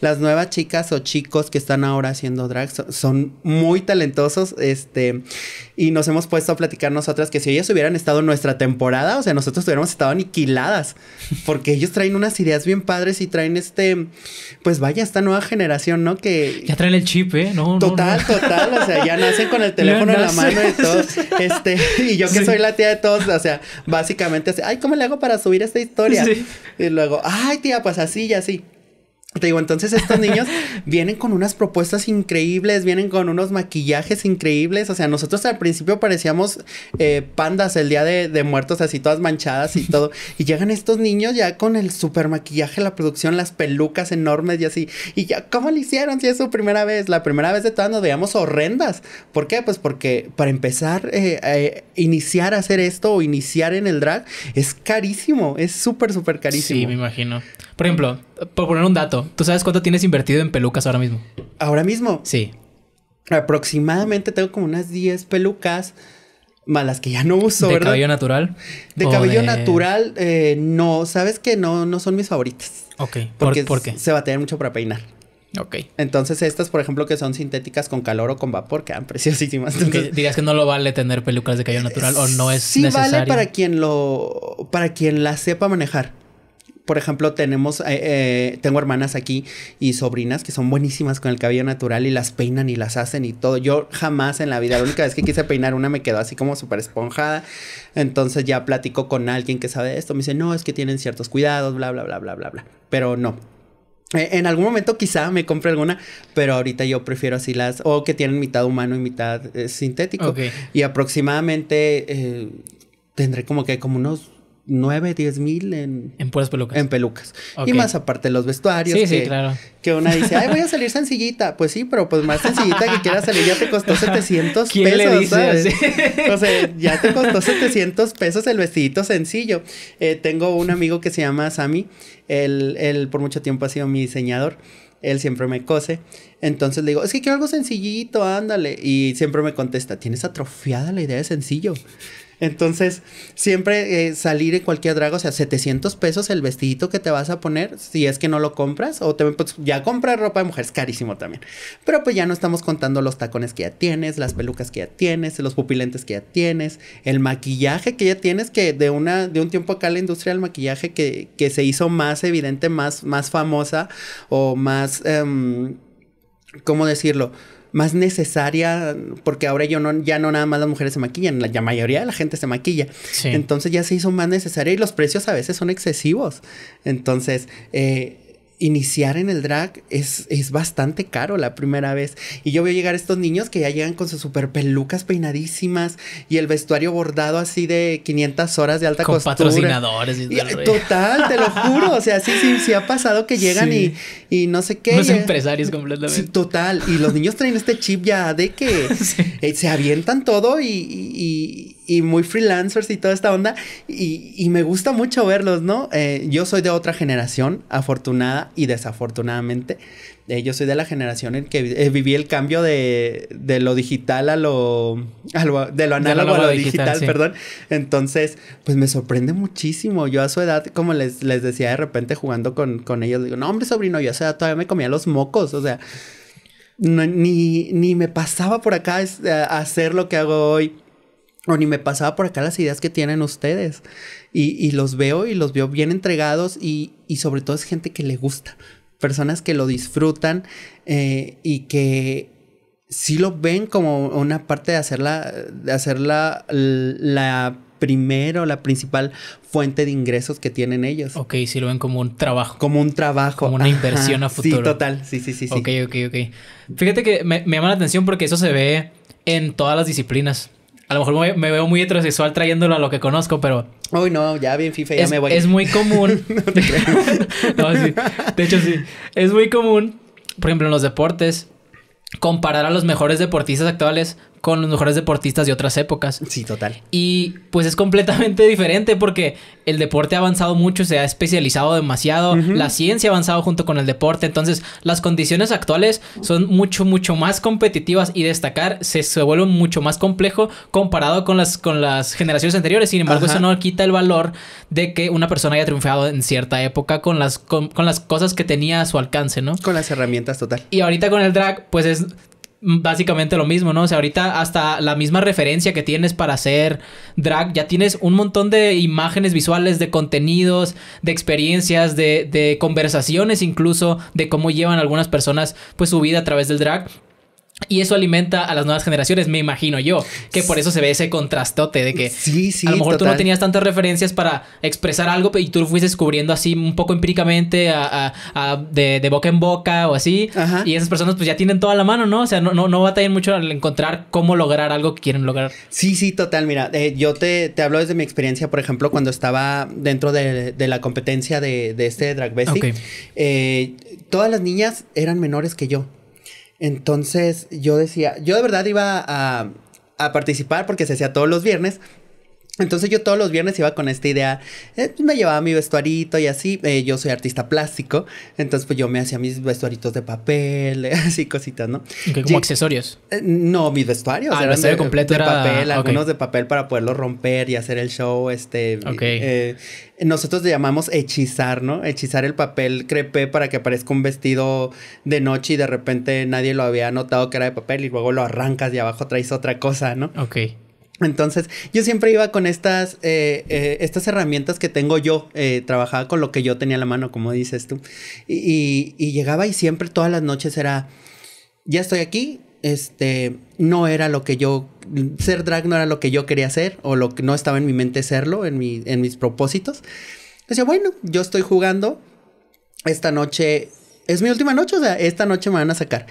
las nuevas chicas o chicos que están ahora haciendo drag son, muy talentosos, este, y nos hemos puesto a platicar nosotras que si ellas hubieran estado en nuestra temporada, o sea, nosotros hubiéramos estado aniquiladas, porque ellos traen unas ideas bien padres y traen este, pues vaya, esta nueva generación, ¿no? Que... Ya traen el chip, ¿eh? No, total, total, o sea, ya nacen con el teléfono en la mano y todo, este, y yo que soy la tía de todos, o sea, básicamente, así, ay, ¿cómo le hago para subir esta historia? Y luego, ay, tía, pues así y así. Te digo, entonces estos niños vienen con unas propuestas increíbles, vienen con unos maquillajes increíbles. O sea, nosotros al principio parecíamos eh, pandas el día de, muertos, así todas manchadas y todo. Y llegan estos niños ya con el super maquillaje, la producción, las pelucas enormes y así. Y ya, ¿cómo lo hicieron? Si es su primera vez. La primera vez de todas nos veíamos horrendas. ¿Por qué? Pues porque para empezar, eh, eh, iniciar a hacer esto o iniciar en el drag es carísimo. Es súper, súper carísimo. Sí, me imagino. Por ejemplo, por poner un dato, ¿tú sabes cuánto tienes invertido en pelucas ahora mismo? ¿Ahora mismo? Sí. Aproximadamente tengo como unas 10 pelucas malas que ya no uso. ¿De cabello natural? De cabello natural, eh, no, sabes que no, no son mis favoritas. Ok. ¿Por, qué? se va a tener mucho para peinar. Ok. Entonces, estas, por ejemplo, que son sintéticas con calor o con vapor, quedan preciosísimas. Entonces, digas que no lo vale tener pelucas de cabello eh, natural o no es necesario. Sí vale para quien lo, para quien la sepa manejar por ejemplo, tenemos, eh, eh, tengo hermanas aquí y sobrinas que son buenísimas con el cabello natural y las peinan y las hacen y todo. Yo jamás en la vida, la única vez que quise peinar una me quedó así como súper esponjada. Entonces ya platico con alguien que sabe esto. Me dice, no, es que tienen ciertos cuidados, bla, bla, bla, bla, bla, bla. Pero no, e, en algún momento quizá me compre alguna, pero ahorita yo prefiero así las, o que tienen mitad humano y mitad eh, sintético. Y aproximadamente tendré como que como unos 9, 10 mil en, en puras pelucas. En pelucas. Y más aparte los vestuarios. que, claro. Que una dice, ay, voy a salir sencillita. Pues sí, pero pues más sencillita que quieras salir ya te costó 700 pesos, o ya te costó 700 pesos el vestidito sencillo. Eh, tengo un amigo que se llama Sammy. Él, él por mucho tiempo ha sido mi diseñador él siempre me cose. Entonces le digo, es que quiero algo sencillito, ándale. Y siempre me contesta, tienes atrofiada la idea de sencillo. Entonces, siempre eh, salir en cualquier drag, o sea, 700 pesos el vestidito que te vas a poner, si es que no lo compras, o te, pues, ya compras ropa de mujer, es carísimo también. Pero pues ya no estamos contando los tacones que ya tienes, las pelucas que ya tienes, los pupilentes que ya tienes, el maquillaje que ya tienes, que de, una, de un tiempo acá la industria del maquillaje que, se hizo más evidente, más, más famosa o más... Em, ¿cómo decirlo? Más necesaria, porque ahora yo no, ya no nada más las mujeres se maquillan, la, mayoría de la gente se maquilla. Entonces ya se hizo más necesaria y los precios a veces son excesivos. Entonces, eh, iniciar en el drag es, es, bastante caro la primera vez. Y yo veo llegar estos niños que ya llegan con sus super pelucas peinadísimas y el vestuario bordado así de 500 horas de alta con patrocinadores. Y total, te lo juro. O sea, sí, sí, sí ha pasado que llegan y, no sé qué. Los empresarios completamente. Sí, total. Y los niños traen este chip ya de que eh, se avientan todo y y muy freelancers y toda esta onda. Y, me gusta mucho verlos, ¿no? Eh, yo soy de otra generación, afortunada y desafortunadamente. Eh, yo soy de la generación en que eh, viví el cambio de, lo digital a lo, De lo análogo a lo digital, perdón. Entonces, pues me sorprende muchísimo. Yo a su edad, como les, les decía de repente jugando con, con ellos, digo, no, hombre, sobrino, yo a su edad todavía me comía los mocos. O sea, ni, ni me pasaba por acá este, a hacer lo que hago hoy o ni me pasaba por acá las ideas que tienen ustedes. Y, los veo y los veo bien entregados y, sobre todo es gente que le gusta, personas que lo disfrutan eh, y que sí lo ven como una parte de hacerla, la hacerla la la principal fuente de ingresos que tienen ellos. Ok, sí lo ven como un trabajo. Como un trabajo. Como una inversión a futuro. Sí, total. Sí, sí, sí. Ok, ok, ok. Fíjate que me, me llama la atención porque eso se ve en todas las disciplinas. A lo mejor me, veo muy heterosexual trayéndolo a lo que conozco, pero. Uy, no, ya bien FIFA, ya me voy. Es muy común. no De hecho, sí. Es muy común, por ejemplo, en los deportes, comparar a los mejores deportistas actuales con los mejores deportistas de otras épocas. Sí, total. Y pues es completamente diferente porque el deporte ha avanzado mucho, se ha especializado demasiado, la ciencia ha avanzado junto con el deporte, entonces las condiciones actuales son mucho, mucho más competitivas y destacar se, se vuelve mucho más complejo comparado con las, con las generaciones anteriores. Sin embargo, eso no quita el valor de que una persona haya triunfado en cierta época con las, con las cosas que tenía a su alcance, ¿no? Con las herramientas, total. Y ahorita con el drag, pues es básicamente lo mismo, ¿no? O sea, ahorita hasta la misma referencia que tienes para hacer drag, ya tienes un montón de imágenes visuales, de contenidos, de experiencias, de, de conversaciones incluso, de cómo llevan algunas personas pues su vida a través del drag. Y eso alimenta a las nuevas generaciones, me imagino yo, que por eso se ve ese contrastote de que sí, sí, a lo mejor tú no tenías tantas referencias para expresar algo y tú fuiste descubriendo así un poco empíricamente de, boca en boca o así. Y esas personas pues ya tienen toda la mano, ¿no? O sea, no, no, no batallan mucho al encontrar cómo lograr algo que quieren lograr. Sí, sí, total. Mira, eh, yo te, hablo desde mi experiencia, por ejemplo, cuando estaba dentro de, la competencia de, este Drag eh, todas las niñas eran menores que yo. Entonces yo decía, yo de verdad iba a, participar porque se hacía todos los viernes, entonces yo todos los viernes iba con esta idea, eh, pues, me llevaba mi vestuarito y así, eh, yo soy artista plástico, entonces pues yo me hacía mis vestuaritos de papel, así cositas, ¿no? ¿Como accesorios? Eh, no, mis vestuarios. Ah, vestuario de, completo de papel, algunos de papel para poderlo romper y hacer el show, este... Okay. nosotros le llamamos hechizar, ¿no? Hechizar el papel crepe para que aparezca un vestido de noche y de repente nadie lo había notado que era de papel y luego lo arrancas y abajo traes otra cosa, ¿no? Ok. Entonces, yo siempre iba con estas, eh, eh, herramientas que tengo yo, eh, trabajaba con lo que yo tenía a la mano, como dices tú, y, llegaba y siempre todas las noches era, ya estoy aquí, este, no era lo que yo, ser drag no era lo que yo quería hacer, o lo que no estaba en mi mente serlo, en, en mis propósitos. Decía, bueno, yo estoy jugando, esta noche es mi última noche, o sea, esta noche me van a sacar.